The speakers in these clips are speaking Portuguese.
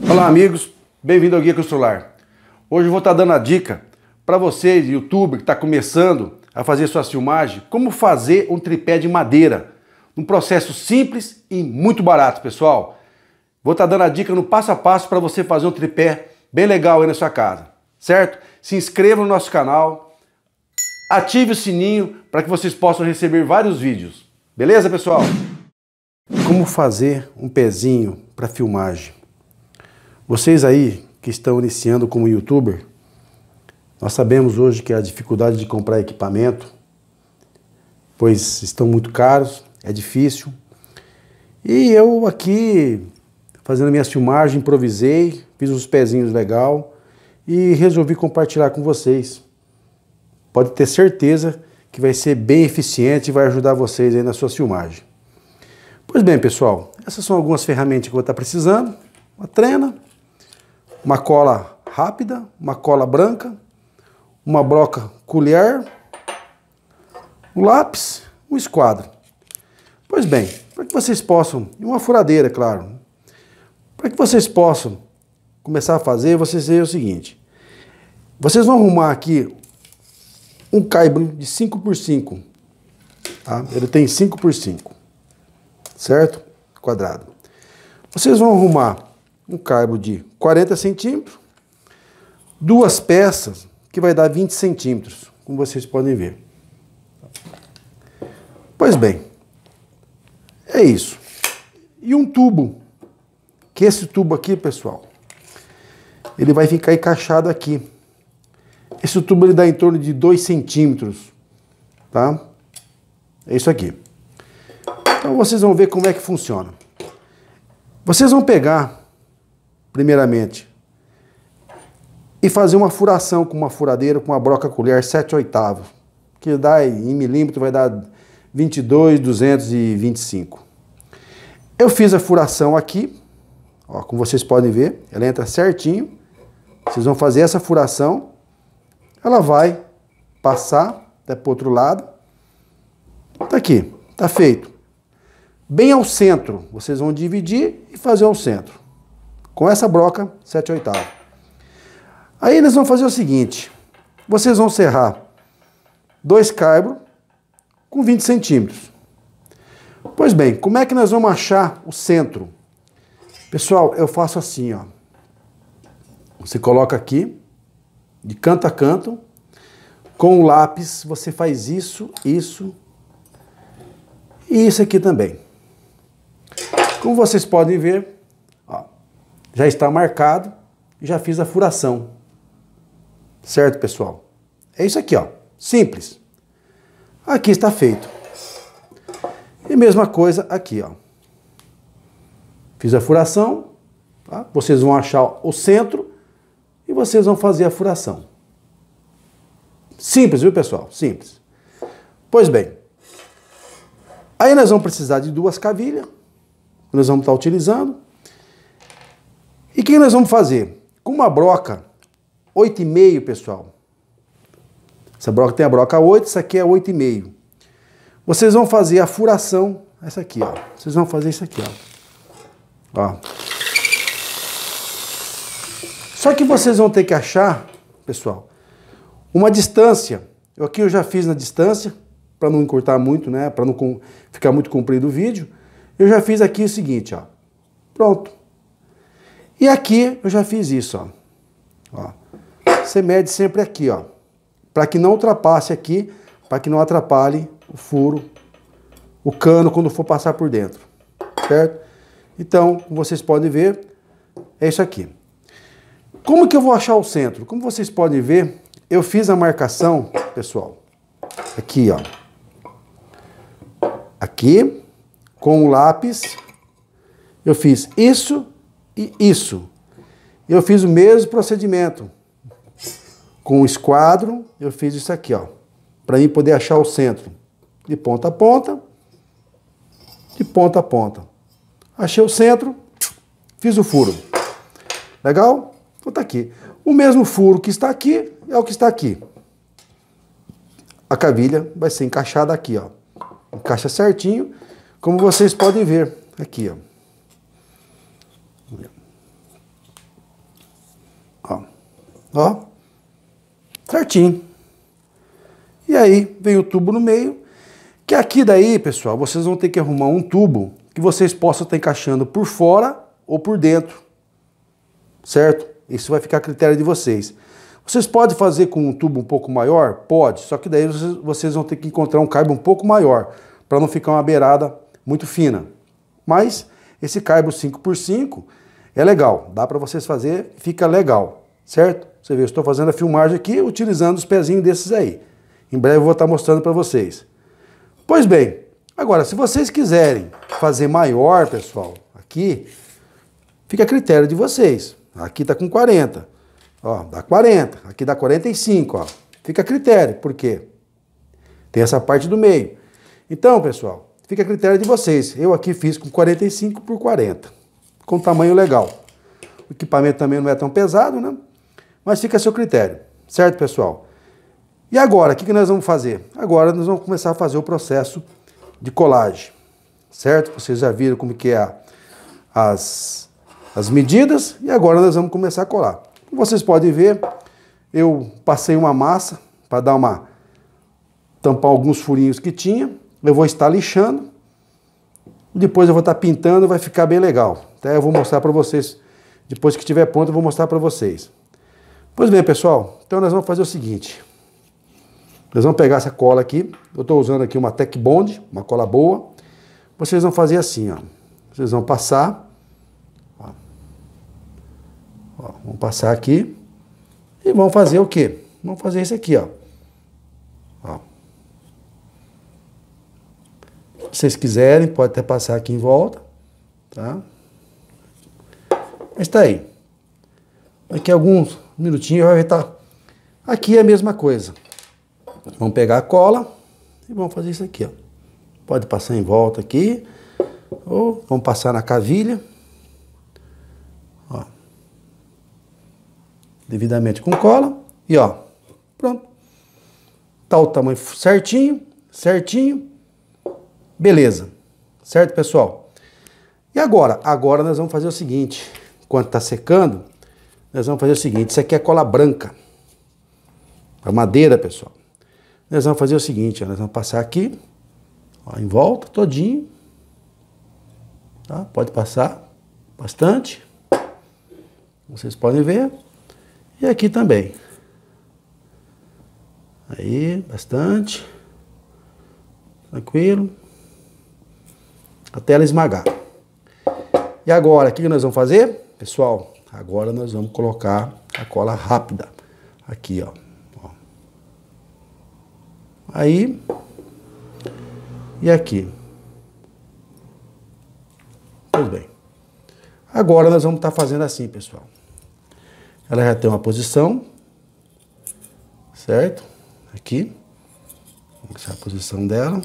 Olá amigos, bem-vindo ao Guia Constrular. Hoje eu vou estar dando a dica para você, youtuber que está começando a fazer sua filmagem, como fazer um tripé de madeira. Um processo simples e muito barato, pessoal. Vou estar dando a dica no passo a passo para você fazer um tripé bem legal aí na sua casa, certo? Se inscreva no nosso canal, ative o sininho para que vocês possam receber vários vídeos. Beleza, pessoal? Como fazer um pezinho para filmagem? Vocês aí que estão iniciando como youtuber, nós sabemos hoje que a dificuldade de comprar equipamento, pois estão muito caros, é difícil. E eu aqui fazendo minha filmagem, improvisei, fiz uns pezinhos legal e resolvi compartilhar com vocês. Pode ter certeza que vai ser bem eficiente e vai ajudar vocês aí na sua filmagem. Pois bem, pessoal, essas são algumas ferramentas que eu vou estar precisando. Uma trena, uma cola rápida, uma cola branca, uma broca colher, um lápis, um esquadro. Pois bem, para que vocês possam, e uma furadeira, claro, para que vocês possam começar a fazer, vocês veem o seguinte, vocês vão arrumar aqui um caibro de 5 por 5, tá? ele tem 5 por 5, certo? Quadrado. Vocês vão arrumar um cabo de 40 centímetros, duas peças que vai dar 20 centímetros, como vocês podem ver. Pois bem, é isso. E um tubo, que esse tubo aqui, pessoal, ele vai ficar encaixado aqui. Esse tubo ele dá em torno de 2 centímetros, tá? É isso aqui. Então vocês vão ver como é que funciona. Vocês vão pegar primeiramente, e fazer uma furação com uma furadeira, com uma broca colher 7 oitavos, que dá em milímetro, vai dar 22,225. Eu fiz a furação aqui, ó, como vocês podem ver, ela entra certinho. Vocês vão fazer essa furação, ela vai passar até tá para o outro lado. Tá aqui, tá feito. Bem ao centro, vocês vão dividir e fazer um centro. Com essa broca, 7 oitavo. Aí nós vamos fazer o seguinte. Vocês vão serrar dois caibros com 20 centímetros. Pois bem, como é que nós vamos achar o centro? Pessoal, eu faço assim, ó. Você coloca aqui, de canto a canto. Com o lápis, você faz isso, isso e isso aqui também. Como vocês podem ver, já está marcado e já fiz a furação. Certo, pessoal? É isso aqui, ó. Simples. Aqui está feito. E mesma coisa aqui, ó. Fiz a furação, tá? Vocês vão achar o centro e vocês vão fazer a furação. Simples, viu, pessoal? Simples. Pois bem, aí nós vamos precisar de duas cavilhas, nós vamos estar utilizando. E o que nós vamos fazer? Com uma broca 8,5, pessoal. Essa broca tem a broca 8, essa aqui é 8,5. Vocês vão fazer a furação, essa aqui, ó. Vocês vão fazer isso aqui, ó. ó. Só que vocês vão ter que achar, pessoal, uma distância. Eu aqui eu já fiz na distância, para não encurtar muito, né? Para não ficar muito comprido o vídeo. Eu já fiz aqui o seguinte, ó. Pronto. E aqui eu já fiz isso, ó. ó. Você mede sempre aqui, ó, para que não ultrapasse aqui, para que não atrapalhe o furo, o cano quando for passar por dentro, certo? Então, como vocês podem ver, é isso aqui. Como que eu vou achar o centro? Como vocês podem ver, eu fiz a marcação, pessoal, aqui, ó. Aqui, com o lápis, eu fiz isso e isso. Eu fiz o mesmo procedimento. Com o esquadro, eu fiz isso aqui, ó. Para mim poder achar o centro. De ponta a ponta, de ponta a ponta. Achei o centro, fiz o furo. Legal? Então tá aqui. O mesmo furo que está aqui é o que está aqui. A cavilha vai ser encaixada aqui, ó. Encaixa certinho, como vocês podem ver aqui, ó. Ó, certinho. E aí vem o tubo no meio, que aqui daí, pessoal, vocês vão ter que arrumar um tubo que vocês possam estar encaixando por fora ou por dentro, certo? Isso vai ficar a critério de vocês. Vocês podem fazer com um tubo um pouco maior? Pode, só que daí vocês vão ter que encontrar um caibo um pouco maior, para não ficar uma beirada muito fina. Mas esse caibo 5x5 é legal, dá para vocês fazer, fica legal, certo? Você vê, eu estou fazendo a filmagem aqui utilizando os pezinhos desses aí. Em breve eu vou estar mostrando para vocês. Pois bem, agora, se vocês quiserem fazer maior, pessoal, aqui, fica a critério de vocês. Aqui está com 40, ó, dá 40, aqui dá 45, ó. Fica a critério, por quê? Tem essa parte do meio. Então, pessoal, fica a critério de vocês. Eu aqui fiz com 45 por 40, com tamanho legal. O equipamento também não é tão pesado, né? Mas fica a seu critério, certo, pessoal? E agora, o que, nós vamos fazer? Agora nós vamos começar a fazer o processo de colagem, certo? Vocês já viram como que é a, as, as medidas e agora nós vamos começar a colar. Como vocês podem ver, eu passei uma massa para dar uma tampar alguns furinhos que tinha. Eu vou estar lixando. Depois eu vou estar pintando, vai ficar bem legal. Até eu vou mostrar para vocês. Depois que estiver pronto, eu vou mostrar para vocês. Pois bem, pessoal, então nós vamos fazer o seguinte. Nós vamos pegar essa cola aqui. Eu estou usando aqui uma Tech Bond, uma cola boa. Vocês vão fazer assim, ó. Vocês vão passar. Ó. Ó, vão passar aqui. E vão fazer o quê? Vão fazer isso aqui, ó. ó. Se vocês quiserem, pode até passar aqui em volta. Tá? Mas tá aí. aqui alguns um minutinho vai estar. Tá. Aqui é a mesma coisa. Vamos pegar a cola e vamos fazer isso aqui, ó. Pode passar em volta aqui, ou vamos passar na cavilha. Ó. Devidamente com cola. E ó, pronto. Tá o tamanho certinho, certinho. Beleza. Certo, pessoal? E agora? Agora nós vamos fazer o seguinte. Enquanto tá secando, nós vamos fazer o seguinte, isso aqui é cola branca. É madeira, pessoal. Nós vamos fazer o seguinte, ó, nós vamos passar aqui, ó, em volta, todinho. Tá? Pode passar bastante. Vocês podem ver. E aqui também. Aí, bastante. Tranquilo. Até ela esmagar. E agora, o que nós vamos fazer? Pessoal, Agora nós vamos colocar a cola rápida aqui, ó. Aí, e aqui. Tudo bem. Agora nós vamos estar tá fazendo assim, pessoal. Ela já tem uma posição, certo? Aqui. Essa é a posição dela.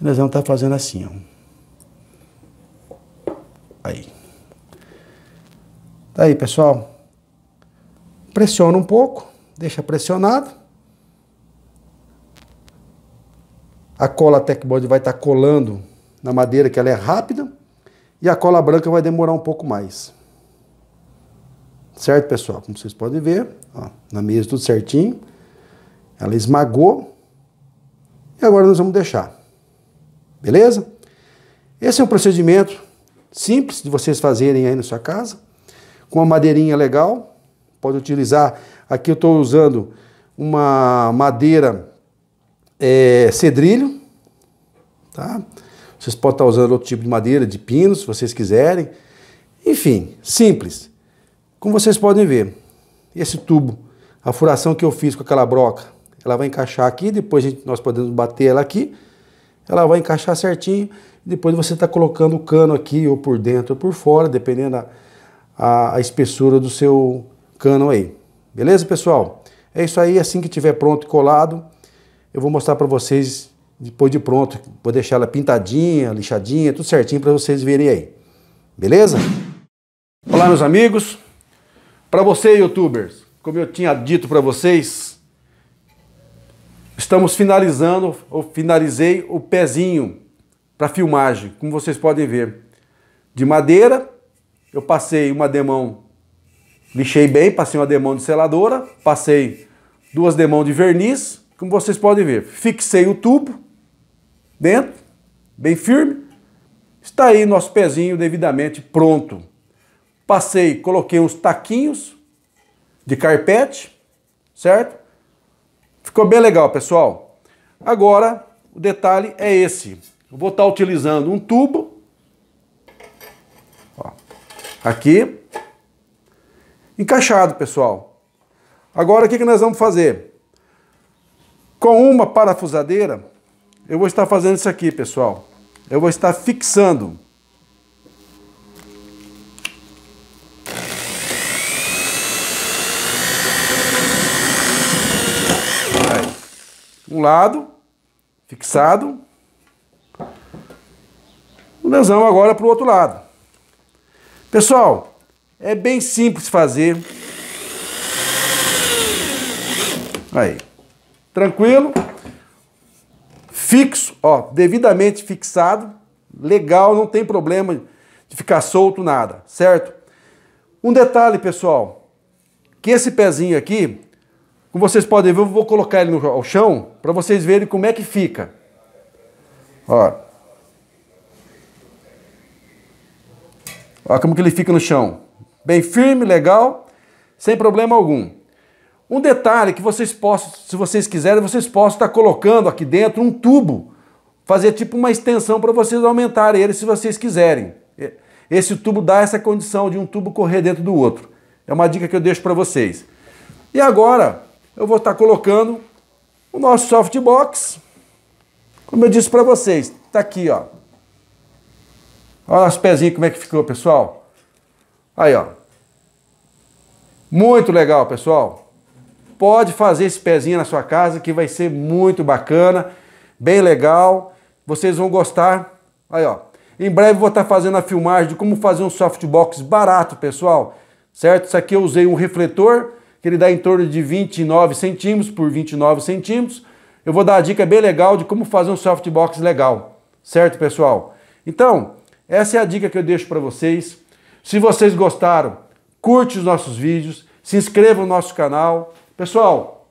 E nós vamos estar tá fazendo assim, ó. Aí. Daí, tá pessoal, pressiona um pouco, deixa pressionado. A cola techboard vai estar tá colando na madeira, que ela é rápida, e a cola branca vai demorar um pouco mais. Certo, pessoal? Como vocês podem ver, ó, na mesa tudo certinho. Ela esmagou. E agora nós vamos deixar. Beleza? Esse é um procedimento simples de vocês fazerem aí na sua casa com uma madeirinha legal. Pode utilizar. Aqui eu estou usando uma madeira é, cedrilho. Tá? Vocês podem estar tá usando outro tipo de madeira, de pino, se vocês quiserem. Enfim, simples. Como vocês podem ver, esse tubo, a furação que eu fiz com aquela broca, ela vai encaixar aqui, depois a gente, nós podemos bater ela aqui, ela vai encaixar certinho, depois você está colocando o cano aqui, ou por dentro ou por fora, dependendo da a, a espessura do seu cano aí. Beleza, pessoal? É isso aí, assim que tiver pronto e colado, eu vou mostrar para vocês depois de pronto. Vou deixar ela pintadinha, lixadinha, tudo certinho para vocês verem aí. Beleza? Olá, meus amigos. Para você, youtubers, como eu tinha dito para vocês, estamos finalizando, ou finalizei o pezinho para filmagem, como vocês podem ver. De madeira, eu passei uma demão, lixei bem, passei uma demão de seladora, passei duas demão de verniz, como vocês podem ver. Fixei o tubo dentro, bem firme. Está aí nosso pezinho devidamente pronto. Passei, coloquei uns taquinhos de carpete, certo? Ficou bem legal, pessoal. Agora, o detalhe é esse. Eu vou estar utilizando um tubo aqui encaixado, pessoal. Agora o que, que nós vamos fazer? Com uma parafusadeira, eu vou estar fazendo isso aqui, pessoal. Eu vou estar fixando. Um lado, fixado. Nós vamos agora para o outro lado. Pessoal, é bem simples fazer. Aí. Tranquilo? Fixo, ó, devidamente fixado. Legal, não tem problema de ficar solto nada, certo? Um detalhe, pessoal, que esse pezinho aqui, como vocês podem ver, eu vou colocar ele no ao chão para vocês verem como é que fica. Ó. Olha como que ele fica no chão. Bem firme, legal, sem problema algum. Um detalhe que vocês possam, se vocês quiserem, vocês possam estar colocando aqui dentro um tubo, fazer tipo uma extensão para vocês aumentarem ele se vocês quiserem. Esse tubo dá essa condição de um tubo correr dentro do outro. É uma dica que eu deixo para vocês. E agora eu vou estar colocando o nosso softbox. Como eu disse para vocês, está aqui, ó. Olha os pezinhos como é que ficou, pessoal. Aí, ó. Muito legal, pessoal. Pode fazer esse pezinho na sua casa que vai ser muito bacana, bem legal. Vocês vão gostar. Aí, ó. Em breve vou estar fazendo a filmagem de como fazer um softbox barato, pessoal. Certo? Isso aqui eu usei um refletor, que ele dá em torno de 29 centímetros por 29 centímetros. Eu vou dar a dica bem legal de como fazer um softbox legal. Certo, pessoal? Então, essa é a dica que eu deixo para vocês. Se vocês gostaram, curte os nossos vídeos, se inscreva no nosso canal. Pessoal,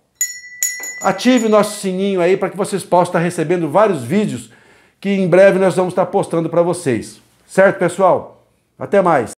ative o nosso sininho aí para que vocês possam estar recebendo vários vídeos que em breve nós vamos estar postando para vocês. Certo, pessoal? Até mais!